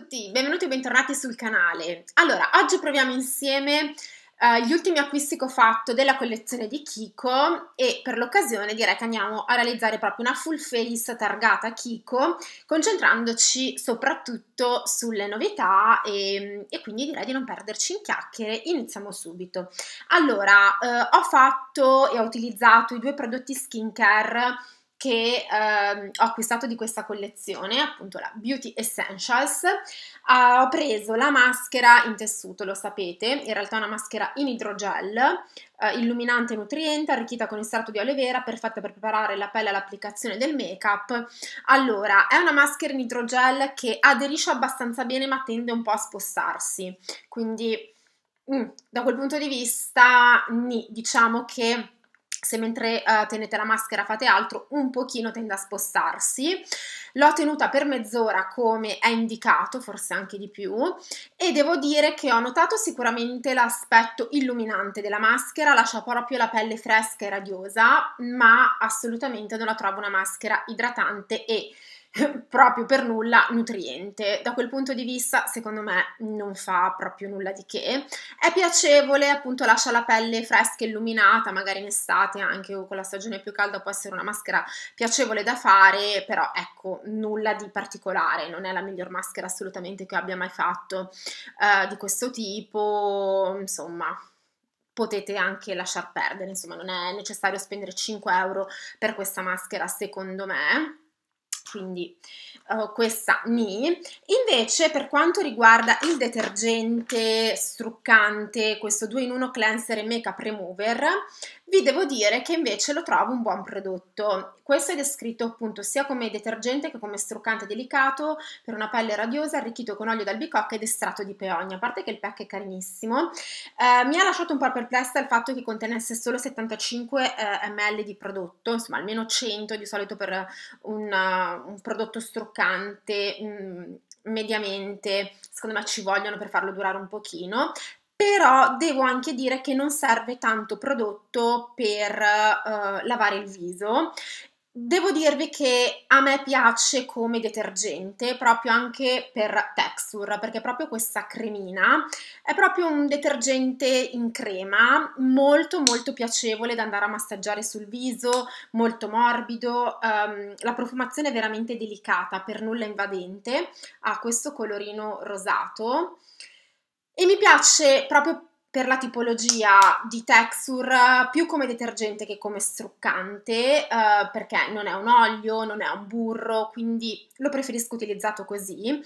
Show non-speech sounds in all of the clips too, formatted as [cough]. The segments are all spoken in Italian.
tutti, benvenuti e bentornati sul canale. Allora, oggi proviamo insieme eh, gli ultimi acquisti che ho fatto della collezione di Kiko e per l'occasione direi che andiamo a realizzare proprio una full face targata Kiko, concentrandoci soprattutto sulle novità e, e quindi direi di non perderci in chiacchiere, iniziamo subito. Allora, eh, ho fatto e ho utilizzato i due prodotti skincare che ehm, ho acquistato di questa collezione, appunto la Beauty Essentials. Eh, ho preso la maschera in tessuto, lo sapete, in realtà è una maschera in idrogel, eh, illuminante e nutriente, arricchita con estratto di aloe vera, perfetta per preparare la pelle all'applicazione del make-up. Allora, è una maschera in idrogel che aderisce abbastanza bene ma tende un po' a spostarsi, quindi mm, da quel punto di vista, nì, diciamo che se mentre uh, tenete la maschera fate altro, un pochino tende a spostarsi. L'ho tenuta per mezz'ora come è indicato, forse anche di più, e devo dire che ho notato sicuramente l'aspetto illuminante della maschera, lascia proprio la pelle fresca e radiosa, ma assolutamente non la trovo una maschera idratante e [laughs] proprio per nulla nutriente. Da quel punto di vista, secondo me, non fa proprio nulla di che. È piacevole, appunto, lascia la pelle fresca e illuminata, magari in estate anche o con la stagione più calda può essere una maschera piacevole da fare, però ecco, nulla di particolare, non è la miglior maschera assolutamente che abbia mai fatto eh, di questo tipo, insomma, potete anche lasciar perdere, insomma non è necessario spendere 5 euro per questa maschera secondo me quindi uh, questa mi. Invece per quanto riguarda il detergente struccante, questo 2 in 1 cleanser e makeup remover, vi devo dire che invece lo trovo un buon prodotto. Questo è descritto appunto sia come detergente che come struccante delicato per una pelle radiosa, arricchito con olio d'albicocca ed estratto di peonia. A parte che il pack è carinissimo, eh, mi ha lasciato un po' perplessa il fatto che contenesse solo 75 eh, ml di prodotto, insomma almeno 100 di solito per una, un prodotto struccante. Mh, mm, mediamente, secondo me ci vogliono per farlo durare un pochino, però devo anche dire che non serve tanto prodotto per uh, lavare il viso Devo dirvi che a me piace come detergente, proprio anche per texture, perché proprio questa cremina è proprio un detergente in crema, molto molto piacevole da andare a massaggiare sul viso, molto morbido, um, la profumazione è veramente delicata, per nulla invadente, ha questo colorino rosato e mi piace proprio per la tipologia di texture più come detergente che come struccante eh, perché non è un olio, non è un burro, quindi lo preferisco utilizzato così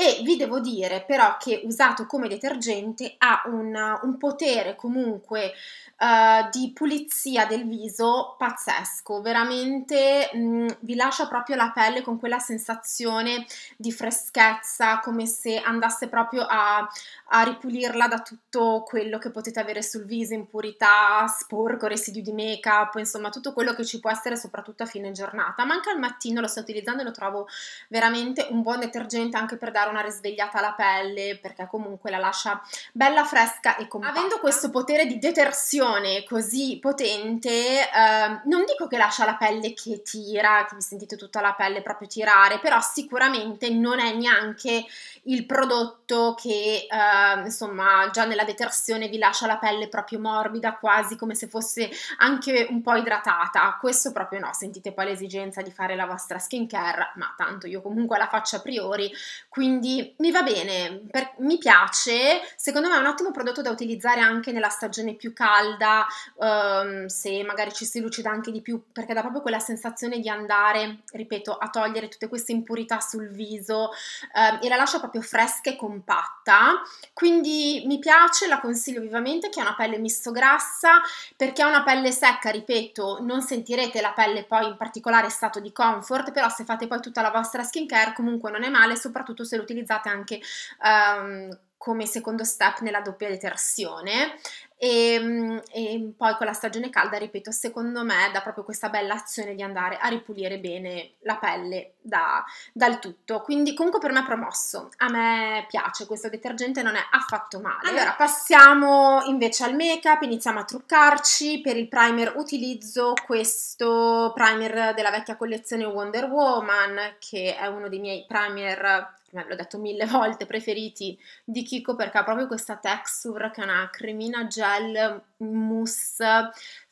e vi devo dire però che usato come detergente ha una, un potere comunque uh, di pulizia del viso pazzesco, veramente mh, mm, vi lascia proprio la pelle con quella sensazione di freschezza, come se andasse proprio a, a ripulirla da tutto quello che potete avere sul viso, impurità, sporco, residui di make up, insomma tutto quello che ci può essere soprattutto a fine giornata, ma anche al mattino lo sto utilizzando e lo trovo veramente un buon detergente anche per dare una risvegliata alla pelle perché comunque la lascia bella fresca e compatta. Avendo questo potere di detersione così potente, eh, non dico che lascia la pelle che tira, che vi sentite tutta la pelle proprio tirare, però sicuramente non è neanche il prodotto che eh, insomma già nella detersione vi lascia la pelle proprio morbida, quasi come se fosse anche un po' idratata. Questo proprio no, sentite poi l'esigenza di fare la vostra skincare, ma tanto io comunque la faccio a priori, quindi mi va bene, per, mi piace, secondo me è un ottimo prodotto da utilizzare anche nella stagione più calda, um, se magari ci si lucida anche di più, perché dà proprio quella sensazione di andare, ripeto, a togliere tutte queste impurità sul viso um, e la lascia proprio fresca e compatta, quindi mi piace, la consiglio vivamente, che è una pelle misto-grassa, perché ha una pelle secca, ripeto, non sentirete la pelle poi in particolare stato di comfort, però se fate poi tutta la vostra skincare comunque non è male, soprattutto se lo utilizzate anche um, come secondo step nella doppia detersione e, ehm, e, poi con la stagione calda, ripeto, secondo me dà proprio questa bella azione di andare a ripulire bene la pelle da, dal tutto. Quindi, comunque, per me è promosso. A me piace questo detergente, non è affatto male. Ah. Allora, passiamo invece al make up, iniziamo a truccarci. Per il primer utilizzo questo primer della vecchia collezione Wonder Woman, che è uno dei miei primer ormai l'ho detto mille [laughs] volte, preferiti di Kiko perché ha proprio questa texture che è una cremina gel mousse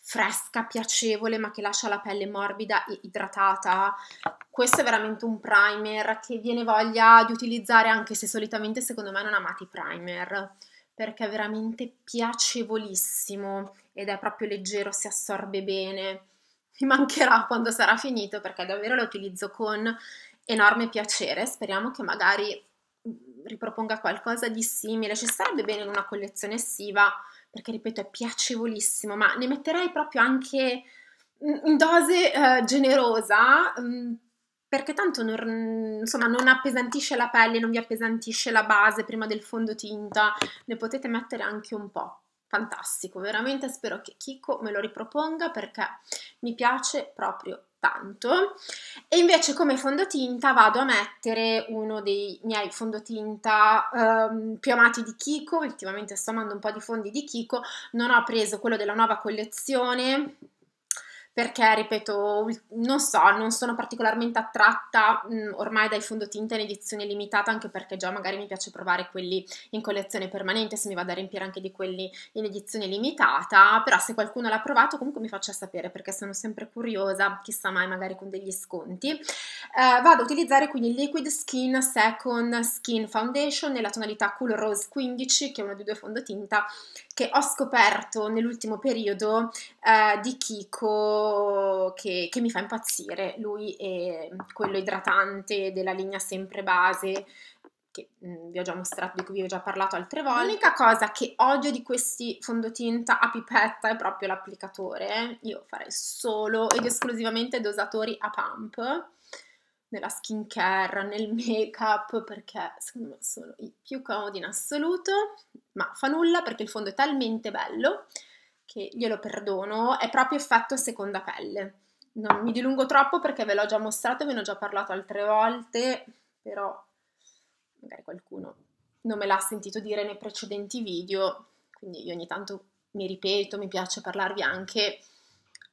fresca, piacevole, ma che lascia la pelle morbida e idratata. Questo è veramente un primer che viene voglia di utilizzare anche se solitamente secondo me non amati i primer perché è veramente piacevolissimo ed è proprio leggero, si assorbe bene mi mancherà quando sarà finito perché davvero lo utilizzo con enorme piacere, speriamo che magari mm, riproponga qualcosa di simile, ci sarebbe bene in una collezione estiva, perché ripeto è piacevolissimo, ma ne metterei proprio anche mm, in dose eh, generosa, mm, perché tanto non, insomma, non appesantisce la pelle, non vi appesantisce la base prima del fondotinta, ne potete mettere anche un po' fantastico, veramente spero che Kiko me lo riproponga perché mi piace proprio tanto e invece come fondotinta vado a mettere uno dei miei fondotinta ehm, più amati di Kiko, ultimamente sto amando un po' di fondi di Kiko, non ho preso quello della nuova collezione perché, ripeto, non so, non sono particolarmente attratta mh, mm, ormai dai fondotinta in edizione limitata, anche perché già magari mi piace provare quelli in collezione permanente, se mi vado a riempire anche di quelli in edizione limitata, però se qualcuno l'ha provato comunque mi faccia sapere perché sono sempre curiosa, chissà mai magari con degli sconti. Eh, vado a utilizzare quindi il Liquid Skin Second Skin Foundation nella tonalità Cool Rose 15, che è uno dei due fondotinta che ho scoperto nell'ultimo periodo eh, di Kiko che, che mi fa impazzire, lui è mm, quello idratante della linea sempre base, che mm, vi ho già mostrato, di cui vi ho già parlato altre volte. L'unica cosa che odio di questi fondotinta a pipetta è proprio l'applicatore. Eh. Io farei solo ed esclusivamente dosatori a pump nella skincare, nel make-up, perché secondo me sono i più comodi in assoluto, ma fa nulla perché il fondo è talmente bello che glielo perdono, è proprio effetto seconda pelle. Non mi dilungo troppo perché ve l'ho già mostrato, ve ne ho già parlato altre volte, però magari qualcuno non me l'ha sentito dire nei precedenti video, quindi io ogni tanto mi ripeto, mi piace parlarvi anche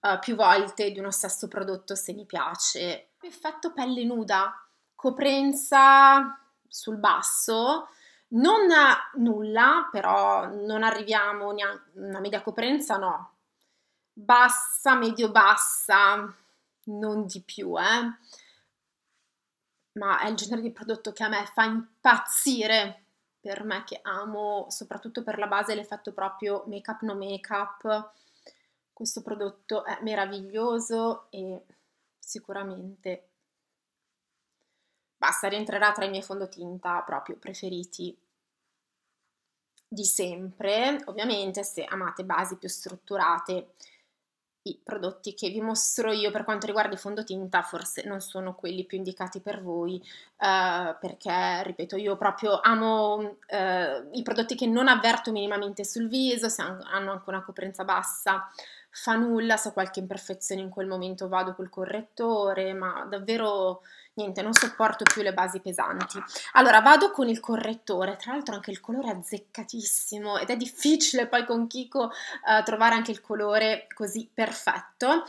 uh, più volte di uno stesso prodotto se mi piace. Effetto pelle nuda, coprenza sul basso, non nulla, però non arriviamo neanche a una media coprenza, no. Bassa, medio bassa, non di più, eh. Ma è il genere di prodotto che a me fa impazzire, per me che amo, soprattutto per la base l'effetto proprio make up no make up. Questo prodotto è meraviglioso e sicuramente Basta, rientrerà tra i miei fondotinta proprio preferiti di sempre. Ovviamente se amate basi più strutturate, i prodotti che vi mostro io per quanto riguarda i fondotinta forse non sono quelli più indicati per voi eh, perché ripeto io proprio amo eh, i prodotti che non avverto minimamente sul viso se hanno anche una coprenza bassa fa nulla se ho qualche imperfezione in quel momento vado col correttore ma davvero niente, non sopporto più le basi pesanti. Allora vado con il correttore, tra l'altro anche il colore azzeccatissimo ed è difficile poi con Kiko uh, trovare anche il colore così perfetto.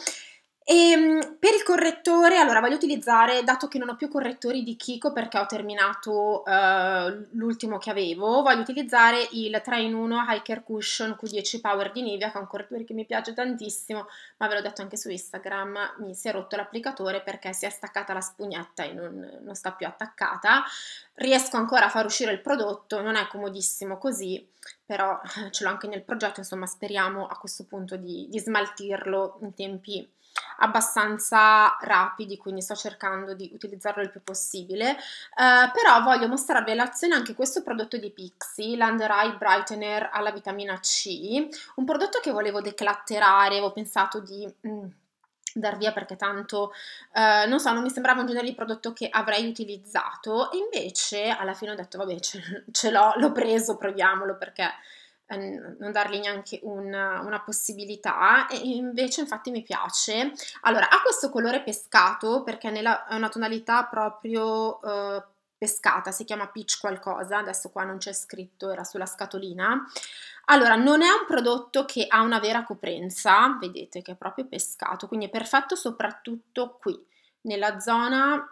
E ehm, per il correttore, allora voglio utilizzare, dato che non ho più correttori di Kiko perché ho terminato uh, l'ultimo che avevo, voglio utilizzare il 3 in 1 Hiker Cushion Q10 Power di Nivea, che è un correttore che mi piace tantissimo, ma ve l'ho detto anche su Instagram, mi si è rotto l'applicatore perché si è staccata la spugnetta e non, non sta più attaccata. Riesco ancora a far uscire il prodotto, non è comodissimo così, però ce l'ho anche nel progetto, insomma speriamo a questo punto di, di smaltirlo in tempi abbastanza rapidi, quindi sto cercando di utilizzarlo il più possibile, eh, però voglio mostrarvi all'azione anche questo prodotto di Pixi, l'Under Eye Brightener alla vitamina C, un prodotto che volevo declatterare, avevo pensato di... Mm, dar via perché tanto eh, non so, non mi sembrava un genere di prodotto che avrei utilizzato invece alla fine ho detto vabbè ce, ce l'ho, l'ho preso, proviamolo perché eh, non dargli neanche una, una possibilità e invece infatti mi piace allora ha questo colore pescato perché nella, è una tonalità proprio eh, pescata si chiama peach qualcosa adesso qua non c'è scritto era sulla scatolina allora, non è un prodotto che ha una vera coprenza, vedete che è proprio pescato, quindi è perfetto soprattutto qui, nella zona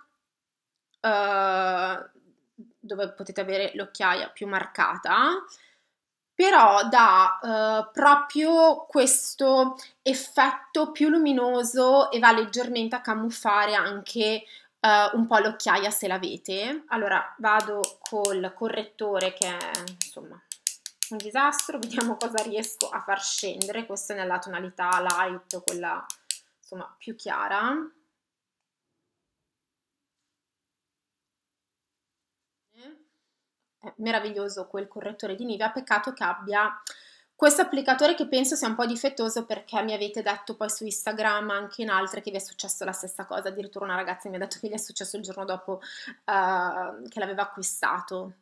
eh, dove potete avere l'occhiaia più marcata, però dà eh, proprio questo effetto più luminoso e va leggermente a camuffare anche eh, un po' l'occhiaia se l'avete. Allora vado col correttore che è insomma un disastro, vediamo cosa riesco a far scendere, questa è nella tonalità light, quella insomma più chiara. è meraviglioso quel correttore di Nivea, peccato che abbia questo applicatore che penso sia un po' difettoso perché mi avete detto poi su Instagram, anche in altre, che vi è successo la stessa cosa. Addirittura una ragazza mi ha detto che gli è successo il giorno dopo uh, che l'aveva acquistato.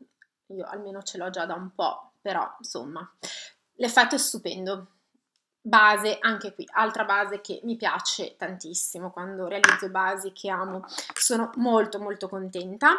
Io almeno ce l'ho già da un po', però insomma, l'effetto è stupendo base, anche qui, altra base che mi piace tantissimo quando realizzo basi che amo, sono molto molto contenta.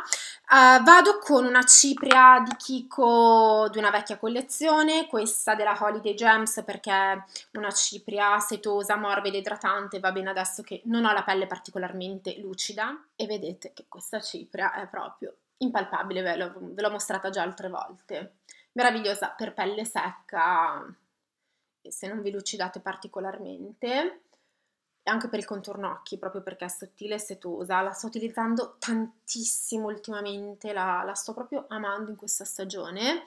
Uh, vado con una cipria di Kiko di una vecchia collezione, questa della Holiday Gems perché è una cipria setosa, morbida, idratante, va bene adesso che non ho la pelle particolarmente lucida e vedete che questa cipria è proprio impalpabile, ve l'ho, ve l'ho mostrata già altre volte. Meravigliosa per pelle secca, se non vi lucidate particolarmente, anche per il contorno occhi, proprio perché è sottile e setosa, la sto utilizzando tantissimo ultimamente, la, la sto proprio amando in questa stagione.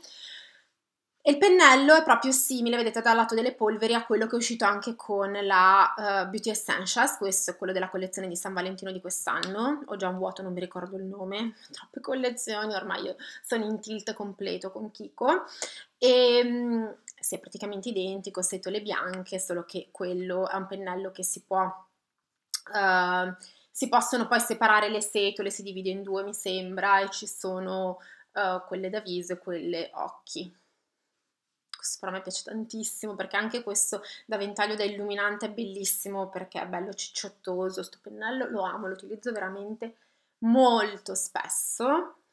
E il pennello è proprio simile, vedete, dal lato delle polveri a quello che è uscito anche con la uh, Beauty Essentials, questo è quello della collezione di San Valentino di quest'anno, ho già un vuoto, non mi ricordo il nome, [laughs] troppe collezioni, ormai sono in tilt completo con Kiko. E ehm, se praticamente identico, setole bianche, solo che quello è un pennello che si può... Uh, si possono poi separare le setole, si divide in due mi sembra, e ci sono uh, quelle da viso e quelle occhi. Questo però mi piace tantissimo perché anche questo da ventaglio da illuminante è bellissimo perché è bello cicciottoso, sto pennello lo amo, lo utilizzo veramente molto spesso.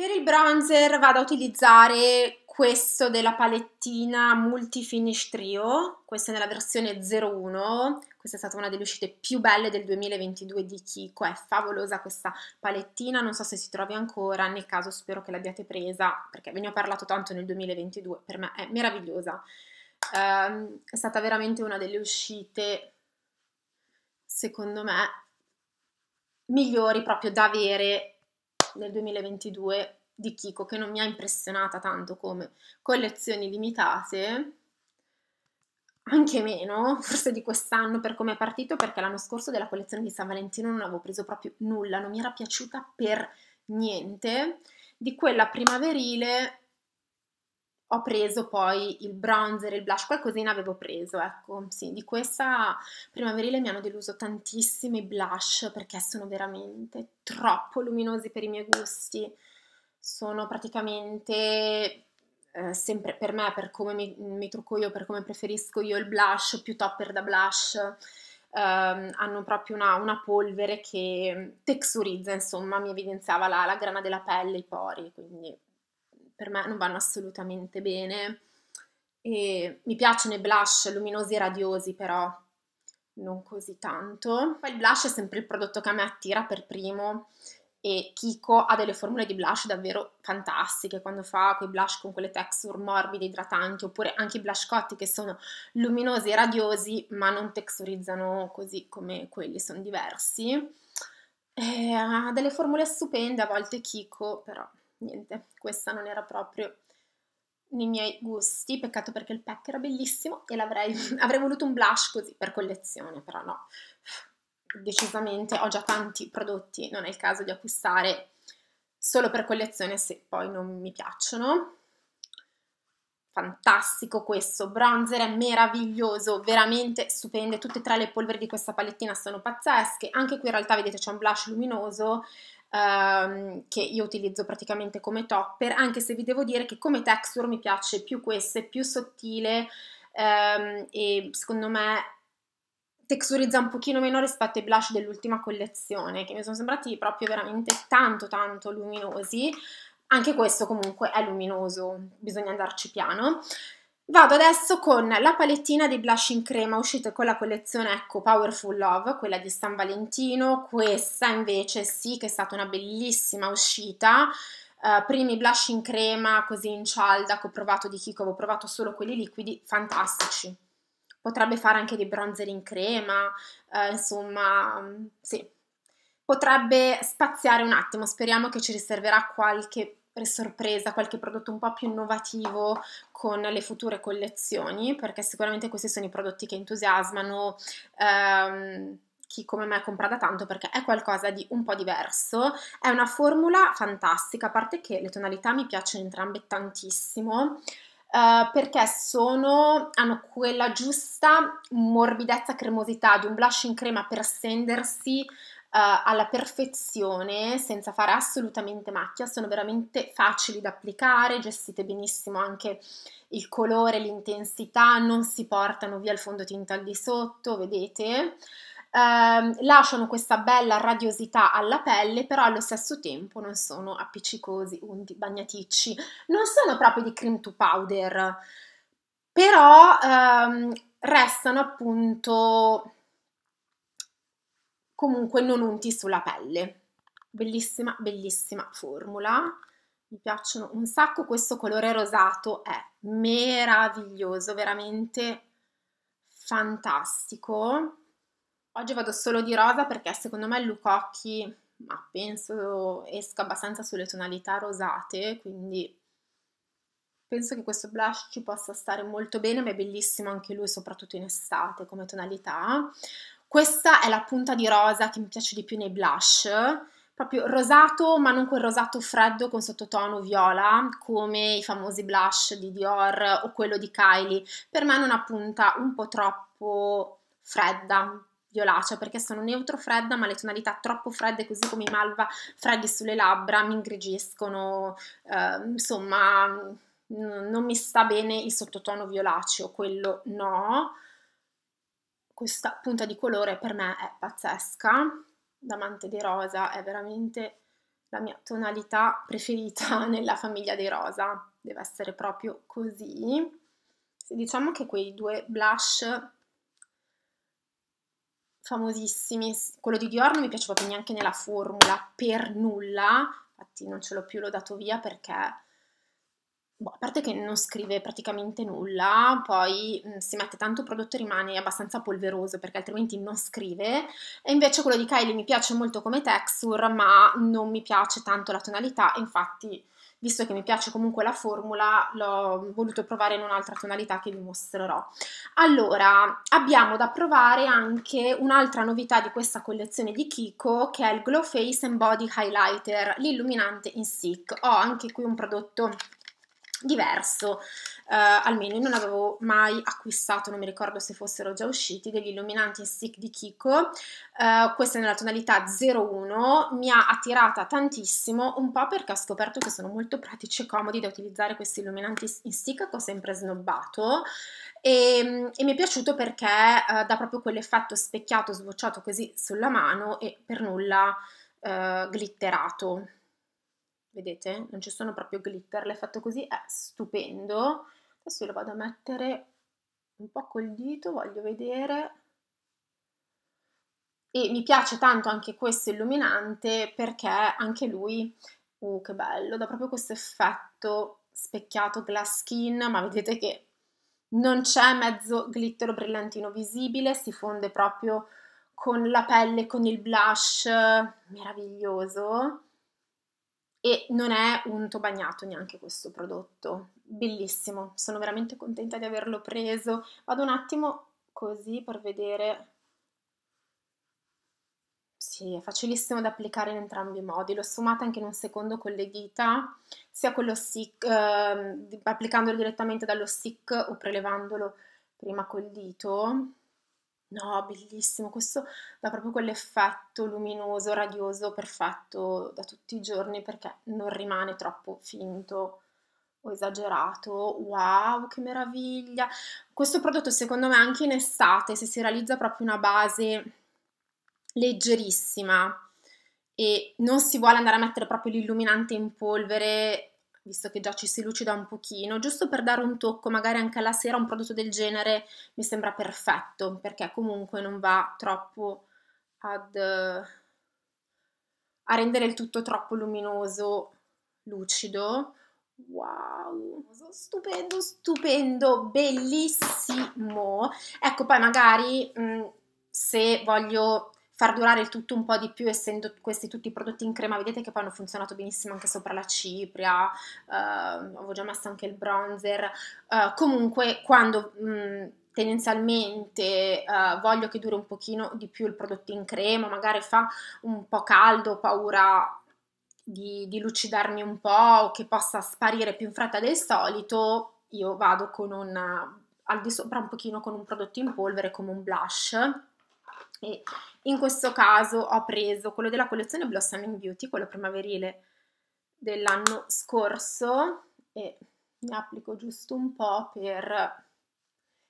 Per il bronzer vado a utilizzare questo della palettina Multi Finish Trio, questa è nella versione 01, questa è stata una delle uscite più belle del 2022 di Kiko, è favolosa questa palettina, non so se si trovi ancora, nel caso spero che l'abbiate presa, perché ve ne ho parlato tanto nel 2022, per me è meravigliosa. Um, è stata veramente una delle uscite, secondo me, migliori proprio da avere del 2022 di Kiko che non mi ha impressionata tanto come collezioni limitate, anche meno, forse di quest'anno per come è partito, perché l'anno scorso della collezione di San Valentino non avevo preso proprio nulla, non mi era piaciuta per niente. Di quella primaverile ho preso poi il bronzer, il blush, qualcosina avevo preso, ecco, sì, di questa primaverile mi hanno deluso tantissimi blush perché sono veramente troppo luminosi per i miei gusti, sono praticamente eh, sempre per me, per come mi, mi, trucco io, per come preferisco io il blush, più topper da blush, ehm, hanno proprio una, una, polvere che texturizza, insomma, mi evidenziava la, la grana della pelle, i pori, quindi per me non vanno assolutamente bene. E mi piacciono i blush luminosi e radiosi, però non così tanto. Poi il blush è sempre il prodotto che a me attira per primo e Kiko ha delle formule di blush davvero fantastiche quando fa quei blush con quelle texture morbide, idratanti, oppure anche i blush cotti che sono luminosi e radiosi ma non texturizzano così come quelli, sono diversi. E ha delle formule stupende, a volte Kiko però niente, questa non era proprio nei miei gusti, peccato perché il pack era bellissimo e l'avrei, [laughs] avrei voluto un blush così per collezione, però no, decisamente ho già tanti prodotti, non è il caso di acquistare solo per collezione se poi non mi piacciono. Fantastico questo, bronzer è meraviglioso, veramente stupendo, tutte e tre le polveri di questa palettina sono pazzesche, anche qui in realtà vedete c'è un blush luminoso, ehm, che io utilizzo praticamente come topper, anche se vi devo dire che come texture mi piace più questa, più sottile ehm, e secondo me texturizza un pochino meno rispetto ai blush dell'ultima collezione, che mi sono sembrati proprio veramente tanto tanto luminosi. Anche questo comunque è luminoso, bisogna andarci piano. Vado adesso con la palettina di blush in crema uscita con la collezione ecco, Powerful Love, quella di San Valentino, questa invece sì che è stata una bellissima uscita, Uh, primi blush in crema così in cialda che ho provato di Kiko, ho provato solo quelli liquidi, fantastici. Potrebbe fare anche dei bronzer in crema, uh, insomma, mm, sì. Potrebbe spaziare un attimo, speriamo che ci riserverà qualche per sorpresa qualche prodotto un po' più innovativo con le future collezioni, perché sicuramente questi sono i prodotti che entusiasmano. Ehm, chi come me compra da tanto perché è qualcosa di un po' diverso, è una formula fantastica, a parte che le tonalità mi piacciono entrambe tantissimo, eh, perché sono, hanno quella giusta morbidezza, cremosità di un blush in crema per stendersi eh, alla perfezione senza fare assolutamente macchia, sono veramente facili da applicare, gestite benissimo anche il colore, l'intensità, non si portano via il fondotinta al di sotto, vedete? Eh, lasciano questa bella radiosità alla pelle, però allo stesso tempo non sono appiccicosi, unti, bagnaticci, non sono proprio di cream to powder, però ehm, restano appunto comunque non unti sulla pelle. Bellissima, bellissima formula. Mi piacciono un sacco, questo colore rosato è meraviglioso, veramente fantastico. Oggi vado solo di rosa perché secondo me il look occhi, ma penso esca abbastanza sulle tonalità rosate, quindi penso che questo blush ci possa stare molto bene, ma è bellissimo anche lui, soprattutto in estate come tonalità. Questa è la punta di rosa che mi piace di più nei blush, proprio rosato, ma non quel rosato freddo con sottotono viola, come i famosi blush di Dior o quello di Kylie. Per me è una punta un po' troppo fredda, violacea perché sono neutro fredda ma le tonalità troppo fredde così come i malva freddi sulle labbra mi ingrigiscono eh, insomma non mi sta bene il sottotono violaceo quello no questa punta di colore per me è pazzesca, l'amante dei rosa è veramente la mia tonalità preferita [laughs] nella famiglia dei rosa, deve essere proprio così. Diciamo che quei due blush famosissimi, quello di Dior non mi piace proprio neanche nella formula, per nulla, infatti non ce l'ho più, l'ho dato via perché Boh, a parte che non scrive praticamente nulla, poi mh, se mette tanto prodotto e rimane abbastanza polveroso perché altrimenti non scrive. E invece quello di Kylie mi piace molto come texture, ma non mi piace tanto la tonalità. Infatti, visto che mi piace comunque la formula, l'ho voluto provare in un'altra tonalità che vi mostrerò. Allora, abbiamo da provare anche un'altra novità di questa collezione di Kiko, che è il Glow Face and Body Highlighter, l'illuminante in Sick. Ho anche qui un prodotto diverso, eh, almeno io non avevo mai acquistato, non mi ricordo se fossero già usciti, degli illuminanti in stick di Kiko, eh, questa è nella tonalità 01, mi ha attirata tantissimo, un po' perché ho scoperto che sono molto pratici e comodi da utilizzare questi illuminanti in stick che ho sempre snobbato e, ehm, e mi è piaciuto perché eh, dà proprio quell'effetto specchiato, sbocciato così sulla mano e per nulla eh, glitterato vedete? Non ci sono proprio glitter, l'effetto così è stupendo. Adesso lo vado a mettere un po' col dito, voglio vedere. E mi piace tanto anche questo illuminante perché anche lui, uh, che bello, dà proprio questo effetto specchiato glass skin, ma vedete che non c'è mezzo glitter o brillantino visibile, si fonde proprio con la pelle, con il blush, meraviglioso e non è unto bagnato neanche questo prodotto. Bellissimo, sono veramente contenta di averlo preso. Vado un attimo così per vedere. Sì, è facilissimo da applicare in entrambi i modi. L'ho sfumata anche in un secondo con le dita, sia quello stick, eh, applicandolo direttamente dallo stick o prelevandolo prima col dito No, bellissimo, questo dà proprio quell'effetto luminoso, radioso, perfetto da tutti i giorni perché non rimane troppo finto o esagerato. Wow, che meraviglia! Questo prodotto secondo me anche in estate, se si realizza proprio una base leggerissima e non si vuole andare a mettere proprio l'illuminante in polvere visto che già ci si lucida un pochino, giusto per dare un tocco magari anche alla sera un prodotto del genere mi sembra perfetto, perché comunque non va troppo ad, a rendere il tutto troppo luminoso, lucido. Wow, stupendo, stupendo, bellissimo. Ecco, poi magari mh, mm, se voglio far durare il tutto un po' di più, essendo questi tutti prodotti in crema, vedete che poi hanno funzionato benissimo anche sopra la cipria, eh, avevo già messo anche il bronzer, eh, comunque quando mh, mm, tendenzialmente eh, voglio che duri un pochino di più il prodotto in crema, magari fa un po' caldo, ho paura di, di lucidarmi un po' o che possa sparire più in fretta del solito, io vado con un al di sopra un pochino con un prodotto in polvere come un blush e in questo caso ho preso quello della collezione Blossoming Beauty, quello primaverile dell'anno scorso e ne applico giusto un po' per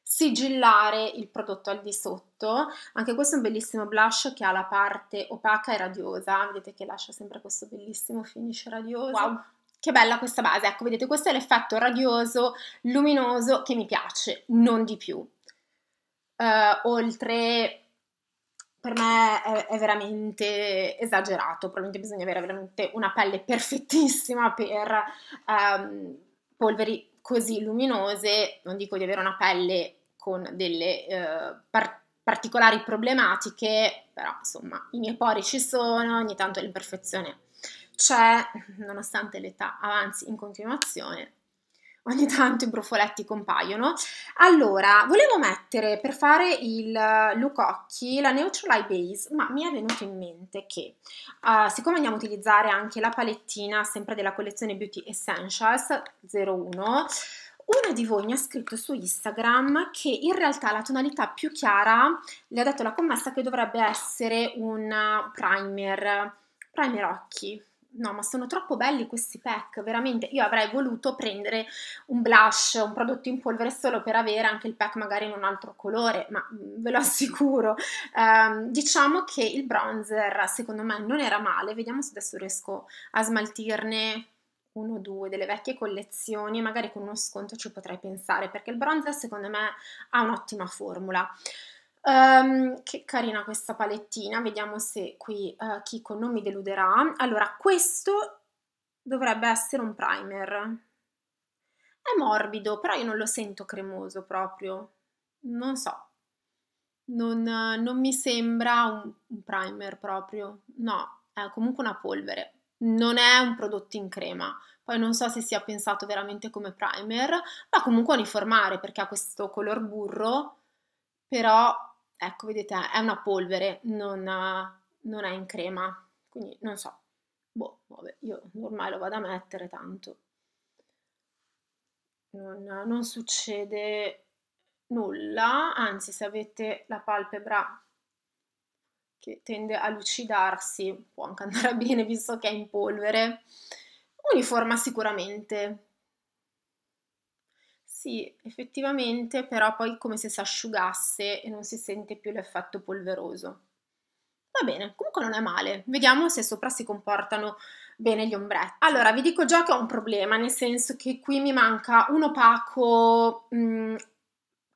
sigillare il prodotto al di sotto. Anche questo è un bellissimo blush che ha la parte opaca e radiosa, vedete che lascia sempre questo bellissimo finish radioso. Wow. Che bella questa base, ecco vedete questo è l'effetto radioso, luminoso che mi piace, non di più. Uh, oltre per me è, è, veramente esagerato, probabilmente bisogna avere veramente una pelle perfettissima per um, polveri così luminose, non dico di avere una pelle con delle uh, par- particolari problematiche, però insomma i miei pori ci sono, ogni tanto l'imperfezione c'è, nonostante l'età avanzi in continuazione, ogni tanto i brufoletti compaiono. Allora, volevo mettere per fare il eh, look occhi la Neutral Eye Base, ma mi è venuto in mente che uh, siccome andiamo a utilizzare anche la palettina sempre della collezione Beauty Essentials 01, una di voi mi ha scritto su Instagram che in realtà la tonalità più chiara le ha detto la commessa che dovrebbe essere un eh, primer, primer occhi no, ma sono troppo belli questi pack, veramente. Io avrei voluto prendere un blush, un prodotto in polvere solo per avere anche il pack magari in un altro colore, ma mm, ve lo [laughs] assicuro. Um, diciamo che il bronzer secondo me non era male, vediamo se adesso riesco a smaltirne uno o due delle vecchie collezioni, magari con uno sconto ci potrei pensare, perché il bronzer secondo me ha un'ottima formula. Um, che carina questa palettina, vediamo se qui uh, eh, Kiko non mi deluderà. Allora, questo dovrebbe essere un primer. È morbido, però io non lo sento cremoso proprio. Non so. Non, non mi sembra un, un, primer proprio. No, è comunque una polvere. Non è un prodotto in crema. Poi non so se sia pensato veramente come primer, ma comunque uniformare perché ha questo color burro, però Ecco, vedete, è una polvere, non, non è in crema, quindi non so. Boh, vabbè, io ormai lo vado a mettere tanto. Non, non succede nulla, anzi se avete la palpebra che tende a lucidarsi, può anche andare [laughs] bene visto che è in polvere, uniforma sicuramente, sì, effettivamente, però poi come se si asciugasse e non si sente più l'effetto polveroso. Va bene, comunque non è male. Vediamo se sopra si comportano bene gli ombretti. Allora, vi dico già che ho un problema, nel senso che qui mi manca un opaco mh, mm,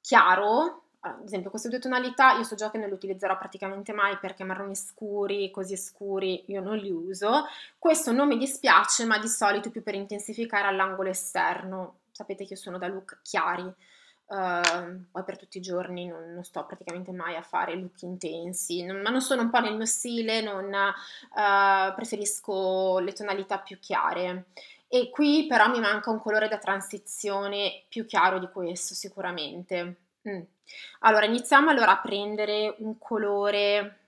chiaro. ad esempio, queste due tonalità io so già che non le utilizzerò praticamente mai perché marroni scuri, così scuri, io non li uso. Questo non mi dispiace, ma di solito più per intensificare all'angolo esterno sapete che io sono da look chiari, uh, poi per tutti i giorni non, non, sto praticamente mai a fare look intensi, non, ma non sono un po' nel mio stile, non, uh, preferisco le tonalità più chiare. E qui però mi manca un colore da transizione più chiaro di questo sicuramente. Mm. Allora iniziamo allora a prendere un colore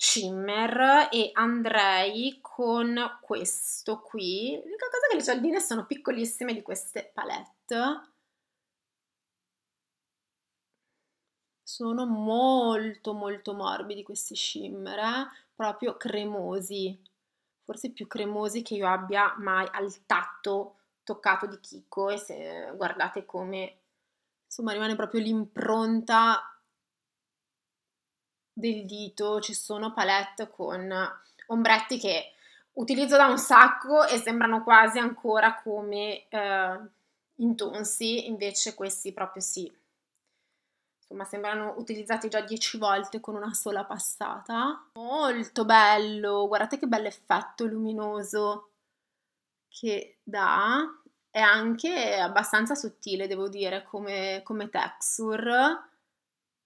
shimmer e andrei con questo qui. L'unica cosa che le cialdine sono piccolissime di queste palette. Sono molto molto morbidi questi shimmer, eh? proprio cremosi. Forse più cremosi che io abbia mai al tatto toccato di Kiko e se guardate come insomma rimane proprio l'impronta del dito ci sono palette con ombretti che utilizzo da un sacco e sembrano quasi ancora come eh, intonsi, invece questi proprio sì. Insomma, sembrano utilizzati già dieci volte con una sola passata. Molto bello, guardate che bell'effetto luminoso che dà. È anche abbastanza sottile, devo dire, come, come texture.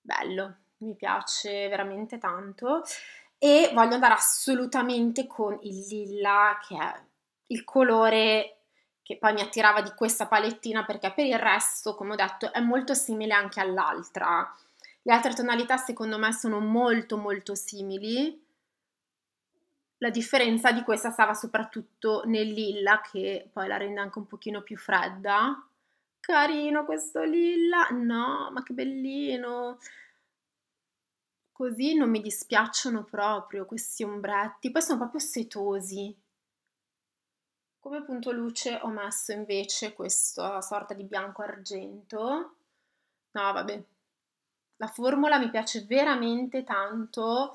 Bello mi piace veramente tanto e voglio andare assolutamente con il lilla che è il colore che poi mi attirava di questa palettina perché per il resto, come ho detto, è molto simile anche all'altra. Le altre tonalità secondo me sono molto molto simili. La differenza di questa stava soprattutto nel lilla che poi la rende anche un pochino più fredda. Carino questo lilla, no, ma che bellino. Così non mi dispiacciono proprio questi ombretti, poi sono proprio setosi. Come punto luce ho messo invece questa sorta di bianco argento. No, vabbè. La formula mi piace veramente tanto.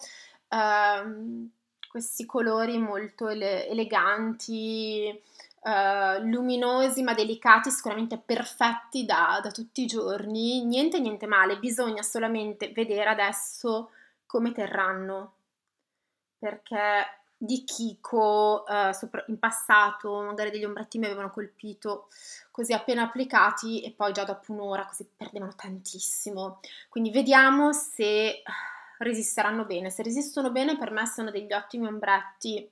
Um, questi colori molto ele eleganti, eh, luminosi ma delicati, sicuramente perfetti da, da tutti i giorni, niente niente male, bisogna solamente vedere adesso come terranno, perché di Kiko eh, sopra- in passato magari degli ombretti mi avevano colpito così appena applicati e poi già dopo un'ora così perdevano tantissimo quindi vediamo se resisteranno bene se resistono bene per me sono degli ottimi ombretti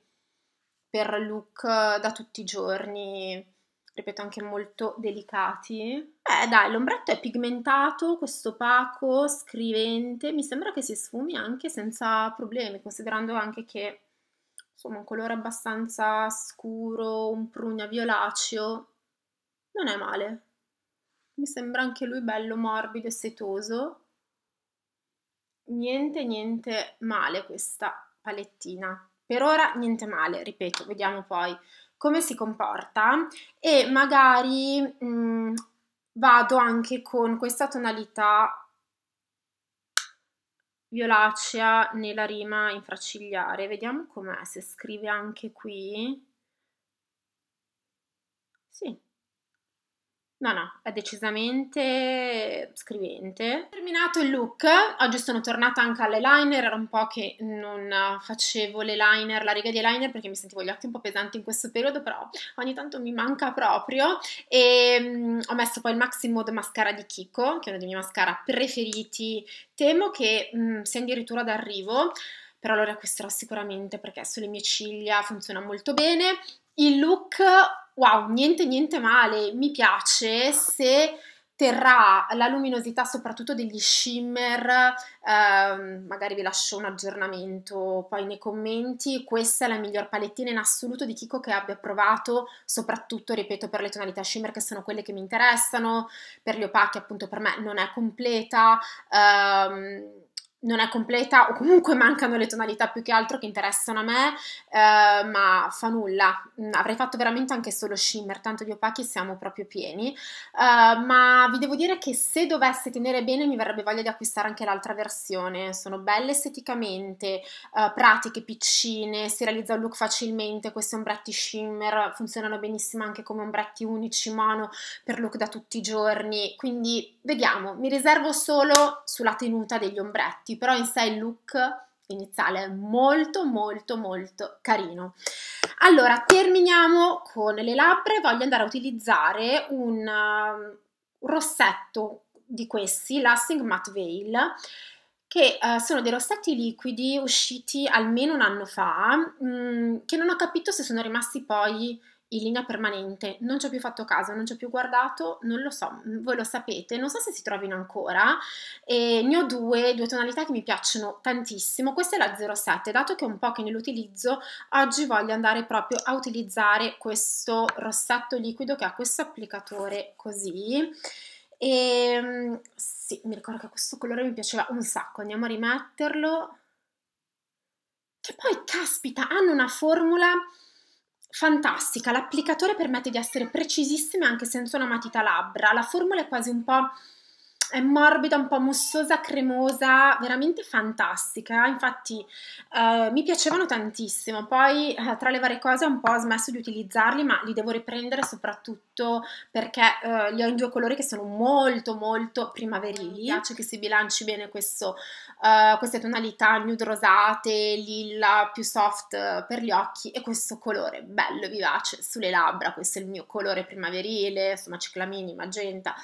per look eh, da tutti i giorni, ripeto anche molto delicati. Beh dai, l'ombretto è pigmentato, questo opaco, scrivente, mi sembra che si sfumi anche senza problemi, considerando anche che insomma un colore abbastanza scuro, un prugna violaceo, non è male. Mi sembra anche lui bello morbido e setoso. Niente, niente male questa palettina. Per ora niente male, ripeto, vediamo poi come si comporta e magari mh, mm, vado anche con questa tonalità violacea nella rima infracigliare. Vediamo com'è, se scrive anche qui. Sì, No, no, è decisamente scrivente. Terminato il look, oggi sono tornata anche alle liner, era un po' che non facevo le liner, la riga di eyeliner perché mi sentivo gli occhi un po' pesanti in questo periodo, però ogni tanto mi manca proprio e um, ho messo poi il Maxi Mode Mascara di Kiko, che è uno dei miei mascara preferiti, temo che um, sia addirittura d'arrivo. Però lo riacquisterò sicuramente perché sulle mie ciglia funziona molto bene. Il look wow, niente, niente male, mi piace se terrà la luminosità soprattutto degli shimmer, eh, magari vi lascio un aggiornamento poi nei commenti, questa è la miglior palettina in assoluto di Kiko che abbia provato, soprattutto, ripeto, per le tonalità shimmer che sono quelle che mi interessano, per gli opachi appunto per me non è completa, ehm, non è completa o comunque mancano le tonalità più che altro che interessano a me, eh, ma fa nulla. Mm, avrei fatto veramente anche solo shimmer, tanto di opachi siamo proprio pieni, eh, ma vi devo dire che se dovesse tenere bene mi verrebbe voglia di acquistare anche l'altra versione. Sono belle esteticamente, eh, pratiche, piccine, si realizza un look facilmente, questi ombretti shimmer funzionano benissimo anche come ombretti unici mono per look da tutti i giorni, quindi vediamo, mi riservo solo sulla tenuta degli ombretti tutti, però in sé il look iniziale è molto molto molto carino. Allora, terminiamo con le labbra voglio andare a utilizzare un uh, rossetto di questi, Lasting Matte Veil, che uh, sono dei rossetti liquidi usciti almeno un anno fa, mh, mm, che non ho capito se sono rimasti poi in linea permanente, non ci ho più fatto caso, non ci ho più guardato, non lo so, mm, voi lo sapete, non so se si trovino ancora, e ne ho due, due tonalità che mi piacciono tantissimo, questa è la 07, dato che è un po' che ne l'utilizzo, oggi voglio andare proprio a utilizzare questo rossetto liquido che ha questo applicatore così, e mm, sì, mi ricordo che questo colore mi piaceva un sacco, andiamo a rimetterlo, che poi caspita, hanno una formula fantastica, l'applicatore permette di essere precisissima anche senza una matita labbra, la formula è quasi un po' è morbida, un po' mussosa, cremosa, veramente fantastica. Infatti eh, mi piacevano tantissimo. Poi eh, tra le varie cose ho un po' ho smesso di utilizzarli, ma li devo riprendere soprattutto perché eh, li ho in due colori che sono molto molto primaverili. Mi piace che si bilanci bene questo, eh, queste tonalità nude rosate, lilla, più soft per gli occhi e questo colore bello vivace sulle labbra. Questo è il mio colore primaverile, insomma ciclamini, magenta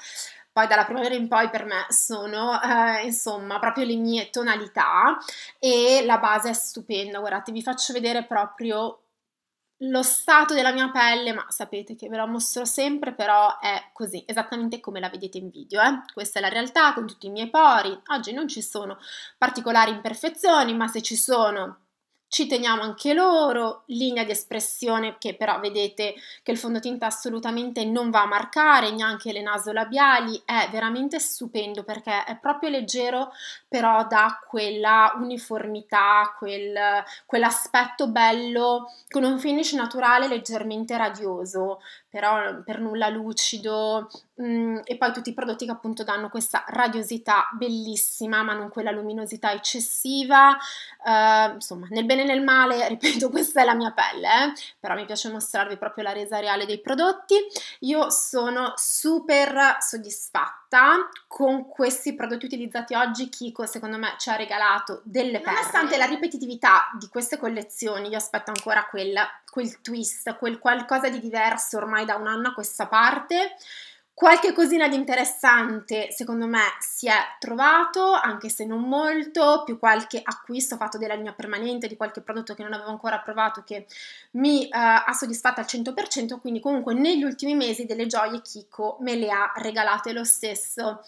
poi dalla primavera in poi per me sono eh, insomma proprio le mie tonalità e la base è stupenda, guardate vi faccio vedere proprio lo stato della mia pelle, ma sapete che ve la mostro sempre, però è così, esattamente come la vedete in video. Eh? Questa è la realtà con tutti i miei pori. Oggi non ci sono particolari imperfezioni, ma se ci sono ci teniamo anche loro, linea di espressione che però vedete che il fondotinta assolutamente non va a marcare, neanche le nasolabiali, è veramente stupendo perché è proprio leggero però dà quella uniformità, quel, quell'aspetto bello con un finish naturale leggermente radioso, però per nulla lucido mm, e poi tutti i prodotti che appunto danno questa radiosità bellissima ma non quella luminosità eccessiva uh, insomma nel bene e nel male [laughs] ripeto questa è la mia pelle eh? però mi piace mostrarvi proprio la resa reale dei prodotti io sono super soddisfatta fatta con questi prodotti utilizzati oggi, Kiko secondo me ci ha regalato delle perle. Nonostante la ripetitività di queste collezioni, io aspetto ancora quel, quel twist, quel qualcosa di diverso ormai da un anno a questa parte. Qualche cosina di interessante secondo me si è trovato, anche se non molto, più qualche acquisto fatto della linea permanente di qualche prodotto che non avevo ancora provato che mi eh, ha soddisfatto al 100%, quindi comunque negli ultimi mesi delle gioie Kiko me le ha regalate lo stesso.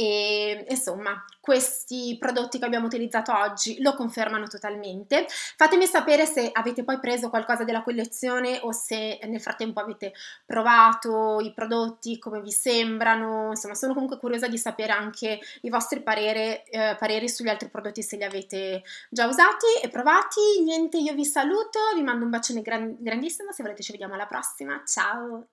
E insomma, questi prodotti che abbiamo utilizzato oggi lo confermano totalmente. Fatemi sapere se avete poi preso qualcosa della collezione o se nel frattempo avete provato i prodotti, come vi sembrano. Insomma, sono comunque curiosa di sapere anche i vostri parere, eh, pareri sugli altri prodotti se li avete già usati e provati. Niente, io vi saluto, vi mando un bacione gran- grandissimo. Se volete, ci vediamo alla prossima. Ciao!